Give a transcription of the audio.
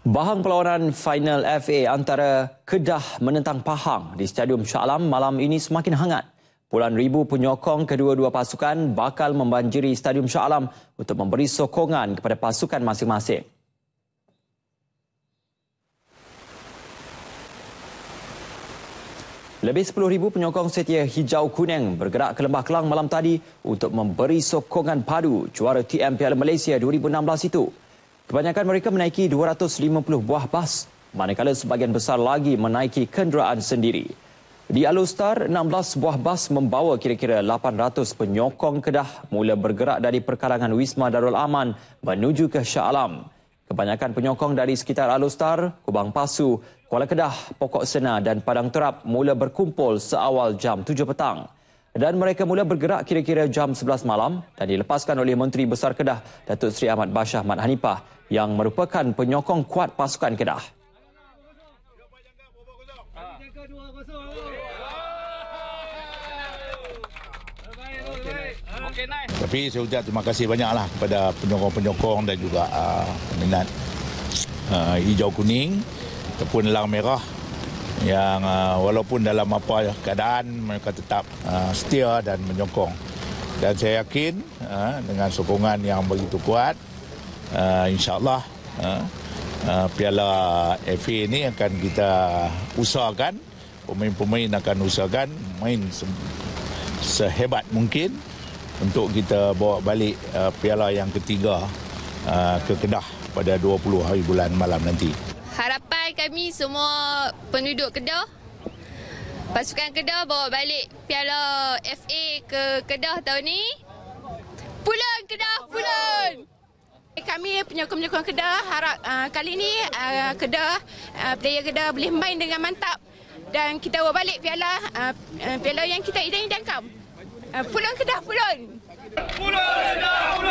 Bahang perlawanan final FA antara Kedah menentang Pahang di Stadium Shah Alam malam ini semakin hangat. Puluhan ribu penyokong kedua-dua pasukan bakal membanjiri Stadium Shah Alam untuk memberi sokongan kepada pasukan masing-masing. Lebih 10,000 penyokong setia hijau kuning bergerak ke Lembah Kelang malam tadi untuk memberi sokongan padu juara TM Piala Malaysia 2016 itu. Kebanyakan mereka menaiki 250 buah bas, manakala sebahagian besar lagi menaiki kenderaan sendiri. Di Alustar, 16 buah bas membawa kira-kira 800 penyokong Kedah mula bergerak dari perkarangan Wisma Darul Aman menuju ke Shah Alam. Kebanyakan penyokong dari sekitar Alustar, Kubang Pasu, Kuala Kedah, Pokok Sena dan Padang Terap mula berkumpul seawal jam 7 petang. Dan mereka mula bergerak kira-kira jam 11 malam dan dilepaskan oleh Menteri Besar Kedah, Datuk Seri Ahmad Bashar Mat Hanipah yang merupakan penyokong kuat pasukan Kedah. Tapi saya ucap terima kasih banyaklah kepada penyokong-penyokong dan juga uh, peminat uh, uh, hijau kuning ataupun lang merah yang uh, walaupun dalam apa keadaan mereka tetap uh, setia dan menyokong. Dan saya yakin uh, dengan sokongan yang begitu kuat uh, insyaallah uh, uh, piala FA ini akan kita usahakan pemain-pemain akan usahakan main se- sehebat mungkin untuk kita bawa balik uh, piala yang ketiga uh, ke Kedah pada 20 hari bulan malam nanti. Harapan kami semua penduduk Kedah pasukan Kedah bawa balik piala FA ke Kedah tahun ini Pulang Kedah, pulang kami penyokong-penyokong Kedah harap uh, kali ini uh, ah, Kedah, uh, player Kedah boleh main dengan mantap dan kita bawa balik piala uh, piala yang kita idam-idamkan. Uh, pulang Kedah, pulang! Pulang Kedah, pulang!